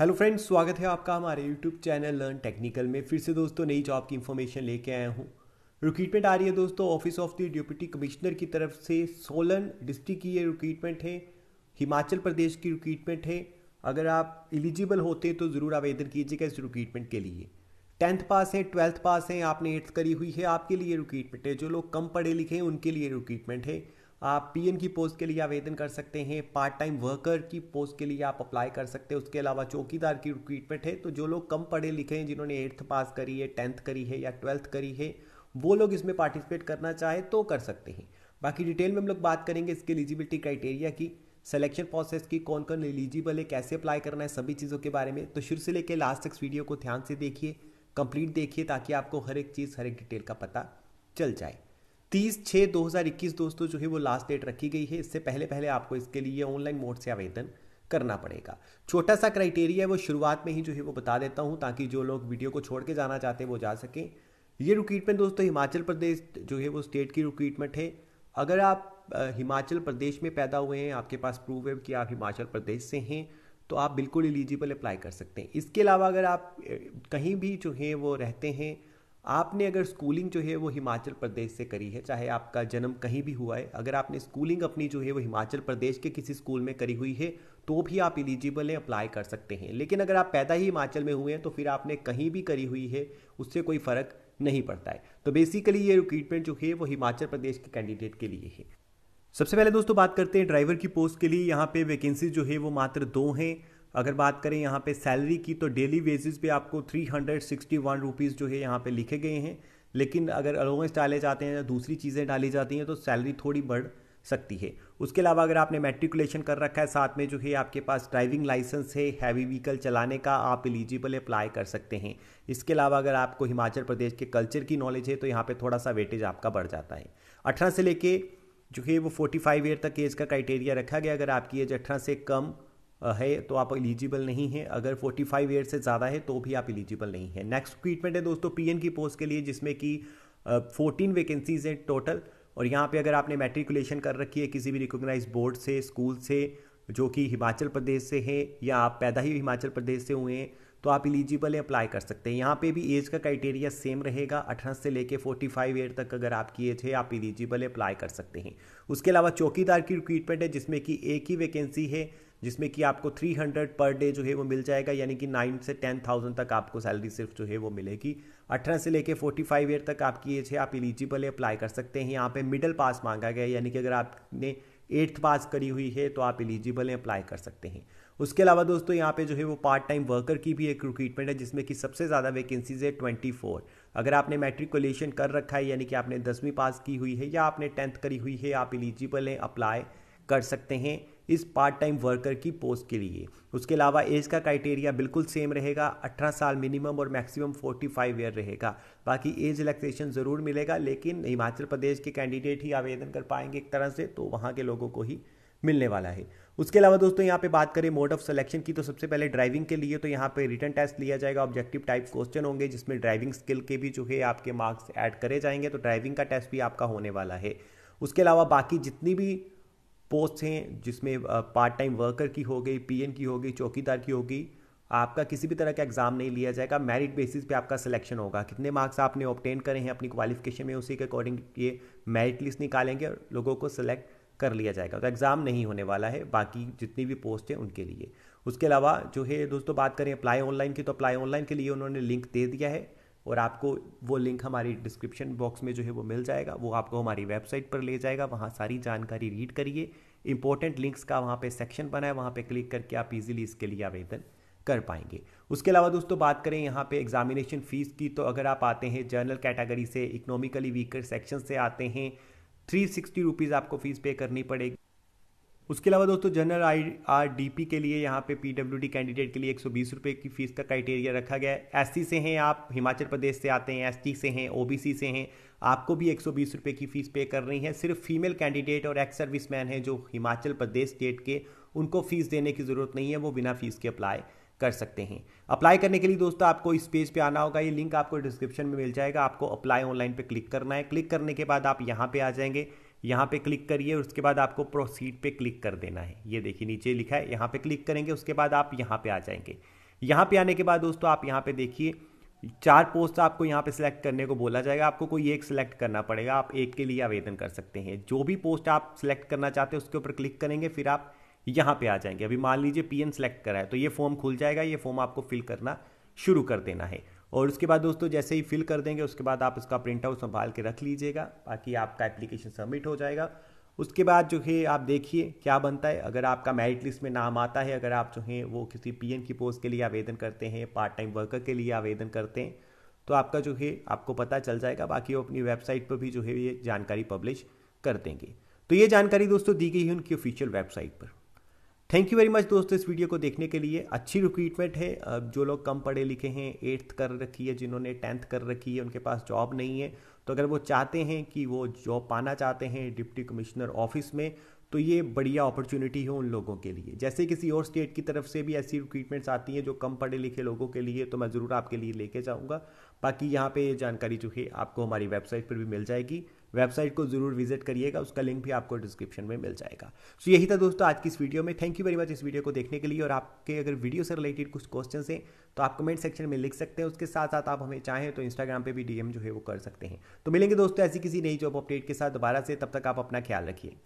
hello friends स्वागत है आपका हमारे यूट्यूब चैनल लर्न टेक्निकल में फिर से दोस्तों नई जॉब की इन्फॉर्मेशन लेके आया हूँ रिक्रूटमेंट आ रही है दोस्तों office of the deputy commissioner की तरफ से सोलन डिस्ट्रिक्ट की ये रिक्रूटमेंट है हिमाचल प्रदेश की रिक्रूटमेंट है अगर आप एलिजिबल होते तो ज़रूर आवेदन कीजिएगा इस रिक्रूटमेंट के लिए टेंथ पास है ट्वेल्थ पास है आपने एट्थ करी हुई है आपके लिए रिक्रूटमेंट है जो लोग कम पढ़े लिखे हैं उनके लिए रिक्रूटमेंट है आप पीएन की पोस्ट के लिए आवेदन कर सकते हैं पार्ट टाइम वर्कर की पोस्ट के लिए आप अप्लाई कर सकते हैं उसके अलावा चौकीदार की रिक्रूटमेंट है तो जो लोग कम पढ़े लिखे हैं जिन्होंने एट्थ पास करी है टेंथ करी है या ट्वेल्थ करी है वो लोग इसमें पार्टिसिपेट करना चाहे तो कर सकते हैं बाकी डिटेल में हम लोग बात करेंगे इसके एलिजिबिलिटी क्राइटेरिया की सिलेक्शन प्रोसेस की कौन कौन एलिजिबल है कैसे अप्लाई करना है सभी चीज़ों के बारे में तो शुरू से लेकर लास्ट तक वीडियो को ध्यान से देखिए कंप्लीट देखिए ताकि आपको हर एक चीज़ हर एक डिटेल का पता चल जाए तीस छः दो हज़ार इक्कीस दोस्तों जो है वो लास्ट डेट रखी गई है इससे पहले पहले आपको इसके लिए ऑनलाइन मोड से आवेदन करना पड़ेगा छोटा सा क्राइटेरिया है वो शुरुआत में ही जो है वो बता देता हूँ ताकि जो लोग वीडियो को छोड़ के जाना चाहते हैं वो जा सकें ये रिक्रूटमेंट दोस्तों हिमाचल प्रदेश जो है वो स्टेट की रिक्रूटमेंट है अगर आप हिमाचल प्रदेश में पैदा हुए हैं आपके पास प्रूव है कि आप हिमाचल प्रदेश से हैं तो आप बिल्कुल एलिजिबल अप्लाई कर सकते हैं इसके अलावा अगर आप कहीं भी जो हैं वो रहते हैं आपने अगर स्कूलिंग जो है वो हिमाचल प्रदेश से करी है चाहे आपका जन्म कहीं भी हुआ है अगर आपने स्कूलिंग अपनी जो है वो हिमाचल प्रदेश के किसी स्कूल में करी हुई है तो भी आप एलिजिबल हैं अप्लाई कर सकते हैं लेकिन अगर आप पैदा ही हिमाचल में हुए हैं तो फिर आपने कहीं भी करी हुई है उससे कोई फ़र्क नहीं पड़ता है तो बेसिकली ये रिक्रूटमेंट जो है वो हिमाचल प्रदेश के कैंडिडेट के लिए है सबसे पहले दोस्तों बात करते हैं ड्राइवर की पोस्ट के लिए यहाँ पे वैकेंसी जो है वो मात्र दो हैं अगर बात करें यहाँ पे सैलरी की तो डेली बेसिस पे आपको three hundred sixty one rupees जो है यहाँ पे लिखे गए हैं लेकिन अगर अलाउंस डाले जाते हैं या दूसरी चीज़ें डाली जाती हैं तो सैलरी थोड़ी बढ़ सकती है उसके अलावा अगर आपने मेट्रिकुलेशन कर रखा है साथ में जो है आपके पास ड्राइविंग लाइसेंस है हैवी व्हीकल चलाने का आप एलिजिबल अप्लाई कर सकते हैं इसके अलावा अगर आपको हिमाचल प्रदेश के कल्चर की नॉलेज है तो यहाँ पे थोड़ा सा वेटेज आपका बढ़ जाता है अठारह से लेके जो है वो फोर्टी फाइव ईयर तक एज का क्राइटेरिया रखा गया अगर आपकी एज अठारह से कम है तो आप एलिजिबल नहीं है अगर 45 फाइव ईयर से ज़्यादा है तो भी आप एलिजिबल नहीं है नेक्स्ट ट्रीटमेंट है दोस्तों पी की पोस्ट के लिए जिसमें कि फोर्टीन वैकेंसीज हैं टोटल और यहाँ पे अगर आपने मेट्रिकुलेशन कर रखी है किसी भी रिकोगनाइज बोर्ड से स्कूल से जो कि हिमाचल प्रदेश से है या आप पैदा ही हिमाचल प्रदेश से हुए हैं तो आप एलिजिबल है अप्लाई कर सकते हैं यहाँ पे भी एज का क्राइटेरिया सेम रहेगा अठारह से लेके 45 फाइव ईयर तक अगर आपकी एज है आप एलिजिबल है अप्लाई कर सकते हैं उसके अलावा चौकीदार की रिक्रूटमेंट है जिसमें कि एक ही वैकेंसी है जिसमें कि आपको 300 पर डे जो है वो मिल जाएगा यानी कि 9 से 10,000 तक आपको सैलरी सिर्फ जो है वो मिलेगी 18 से लेके 45 ईयर तक आपकी एज है आप एलिजिबल है अप्लाई कर सकते हैं यहाँ पे मिडिल पास मांगा गया यानी कि अगर आपने एट्थ पास करी हुई है तो आप एलिजिबल हैं अप्लाई कर सकते हैं उसके अलावा दोस्तों यहाँ पे जो है वो पार्ट टाइम वर्कर की भी एक रिक्रूटमेंट है जिसमें कि सबसे ज़्यादा वैकेंसीज है ट्वेंटी फोर अगर आपने मेट्रिकुलेशन कर रखा है यानी कि आपने दसवीं पास की हुई है या आपने टेंथ करी हुई है आप एलिजिबल हैं अप्लाई कर सकते हैं इस पार्ट टाइम वर्कर की पोस्ट के लिए उसके अलावा एज का क्राइटेरिया बिल्कुल सेम रहेगा 18 साल मिनिमम और मैक्सिमम 45 ईयर रहेगा बाकी एज रिलैक्सेशन ज़रूर मिलेगा लेकिन हिमाचल प्रदेश के कैंडिडेट ही आवेदन कर पाएंगे एक तरह से तो वहाँ के लोगों को ही मिलने वाला है उसके अलावा दोस्तों यहाँ पे बात करें मोड ऑफ सिलेक्शन की तो सबसे पहले ड्राइविंग के लिए तो यहाँ पे रिटर्न टेस्ट लिया जाएगा ऑब्जेक्टिव टाइप क्वेश्चन होंगे जिसमें ड्राइविंग स्किल के भी जो है आपके मार्क्स ऐड करे जाएंगे तो ड्राइविंग का टेस्ट भी आपका होने वाला है उसके अलावा बाकी जितनी भी पोस्ट हैं जिसमें पार्ट टाइम वर्कर की हो गई पी की होगी चौकीदार की होगी आपका किसी भी तरह का एग्ज़ाम नहीं लिया जाएगा मेरिट बेसिस पे आपका सिलेक्शन होगा कितने मार्क्स आपने ऑप्टेन करे हैं अपनी क्वालिफिकेशन में उसी के अकॉर्डिंग ये मेरिट लिस्ट निकालेंगे और लोगों को सिलेक्ट कर लिया जाएगा तो एग्ज़ाम नहीं होने वाला है बाकी जितनी भी पोस्ट है उनके लिए उसके अलावा जो है दोस्तों बात करें अप्लाई ऑनलाइन की तो अप्लाई ऑनलाइन के लिए उन्होंने लिंक दे दिया है और आपको वो लिंक हमारी डिस्क्रिप्शन बॉक्स में जो है वो मिल जाएगा वो आपको हमारी वेबसाइट पर ले जाएगा वहाँ सारी जानकारी रीड करिए इंपॉर्टेंट लिंक्स का वहाँ पे सेक्शन बना है वहाँ पे क्लिक करके आप इजीली इसके लिए आवेदन कर पाएंगे उसके अलावा दोस्तों बात करें यहाँ पे एग्जामिनेशन फ़ीस की तो अगर आप आते हैं जर्नल कैटेगरी से इकोनॉमिकली वीकर सेक्शन से आते हैं थ्री सिक्सटी रुपीज़ आपको फ़ीस पे करनी पड़ेगी उसके अलावा दोस्तों general I R D P के लिए यहाँ पे पी डब्ल्यू डी कैंडिडेट के लिए एक सौ बीस रुपये की फीस का क्राइटेरिया रखा गया है एस सी से हैं आप हिमाचल प्रदेश से आते हैं एस टी से हैं ओ बी सी से हैं आपको भी एक सौ बीस रुपये की फ़ीस पे कर रही है सिर्फ फीमेल कैंडिडेट और एक्स सर्विस मैन है जो हिमाचल प्रदेश स्टेट के उनको फ़ीस देने की ज़रूरत नहीं है वो बिना फ़ीस के अप्लाई कर सकते हैं अप्लाई करने के लिए दोस्तों आपको इस पेज पे आना होगा ये लिंक आपको डिस्क्रिप्शन में मिल जाएगा आपको अप्लाई ऑनलाइन पे क्लिक करना है क्लिक करने के बाद आप यहाँ पे आ जाएंगे यहाँ पे क्लिक करिए और उसके बाद आपको प्रोसीड पे क्लिक कर देना है ये देखिए नीचे लिखा है यहाँ पे क्लिक करेंगे उसके बाद आप यहाँ पे आ जाएंगे यहाँ पे आने के बाद दोस्तों आप यहाँ पे देखिए चार पोस्ट आपको यहाँ पे सिलेक्ट करने को बोला जाएगा आपको कोई एक सिलेक्ट करना पड़ेगा आप एक के लिए आवेदन कर सकते हैं जो भी पोस्ट आप सिलेक्ट करना चाहते हैं उसके ऊपर क्लिक करेंगे फिर आप यहाँ पे आ जाएंगे अभी मान लीजिए एन सिलेक्ट करा है तो ये फॉर्म खुल जाएगा ये फॉर्म आपको फिल करना शुरू कर देना है और उसके बाद दोस्तों जैसे ही फिल कर देंगे उसके बाद आप इसका प्रिंट आउट संभाल के रख लीजिएगा बाकी आपका एप्लीकेशन सबमिट हो जाएगा उसके बाद जो है आप देखिए क्या बनता है अगर आपका मेरिट लिस्ट में नाम आता है अगर आप जो है वो किसी पी की पोस्ट के लिए आवेदन करते हैं पार्ट टाइम वर्कर के लिए आवेदन करते हैं तो आपका जो है आपको पता चल जाएगा बाकी वो अपनी वेबसाइट पर भी जो है ये जानकारी पब्लिश कर देंगे तो ये जानकारी दोस्तों दी गई है उनकी ऑफिशियल वेबसाइट पर थैंक यू वेरी मच दोस्तों इस वीडियो को देखने के लिए अच्छी रिक्रूटमेंट है जो लोग कम पढ़े लिखे हैं एट्थ कर रखी है जिन्होंने टेंथ कर रखी है उनके पास जॉब नहीं है तो अगर वो चाहते हैं कि वो जॉब पाना चाहते हैं डिप्टी कमिश्नर ऑफिस में तो ये बढ़िया अपॉर्चुनिटी है उन लोगों के लिए जैसे किसी और स्टेट की तरफ से भी ऐसी रिक्रूटमेंट्स आती हैं जो कम पढ़े लिखे लोगों के लिए तो मैं ज़रूर आपके लिए लेके जाऊँगा बाकी यहाँ पे जानकारी जो है आपको हमारी वेबसाइट पर भी मिल जाएगी वेबसाइट को ज़रूर विजिट करिएगा उसका लिंक भी आपको डिस्क्रिप्शन में मिल जाएगा सो so, यही था दोस्तों आज की इस वीडियो में थैंक यू वेरी मच इस वीडियो को देखने के लिए और आपके अगर वीडियो से रिलेटेड कुछ क्वेश्चन हैं तो आप कमेंट सेक्शन में लिख सकते हैं उसके साथ साथ आप हमें चाहें तो इंस्टाग्राम पर भी डीएम जो है वो कर सकते हैं तो मिलेंगे दोस्तों ऐसी किसी नई जॉब अपडेट के साथ दोबारा से तब तक आप अपना ख्याल रखिए